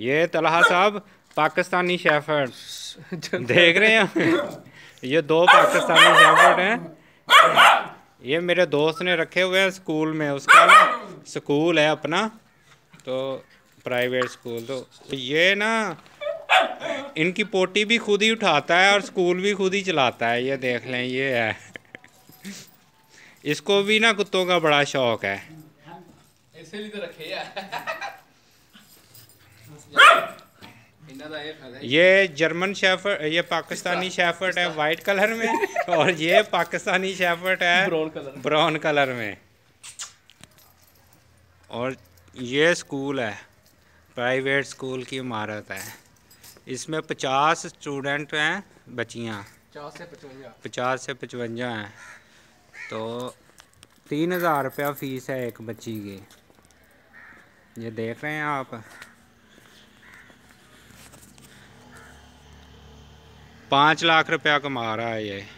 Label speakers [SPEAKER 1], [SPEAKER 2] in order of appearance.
[SPEAKER 1] ये तलहा साहब पाकिस्तानी शेफर्ड देख रहे हैं ये दो पाकिस्तानी शेफर्ड हैं ये मेरे दोस्त ने रखे हुए हैं स्कूल में उसका ना स्कूल है अपना तो प्राइवेट स्कूल तो ये ना इनकी पोटी भी खुद ही उठाता है और स्कूल भी खुद ही चलाता है ये देख लें ये है इसको भी ना कुत्तों का बड़ा शौक है तो ये जर्मन शेफर्ट ये पाकिस्तानी शेफर्ट है वाइट कलर में और ये पाकिस्तानी शेफर्ट है ब्राउन कलर में और ये स्कूल है प्राइवेट स्कूल की इमारत है इसमें पचास स्टूडेंट हैं बच्चियाँ पचास से पचवंजा हैं तो तीन हज़ार रुपया फ़ीस है एक बच्ची की ये देख रहे हैं आप पाँच लाख रुपया कमा रहा है ये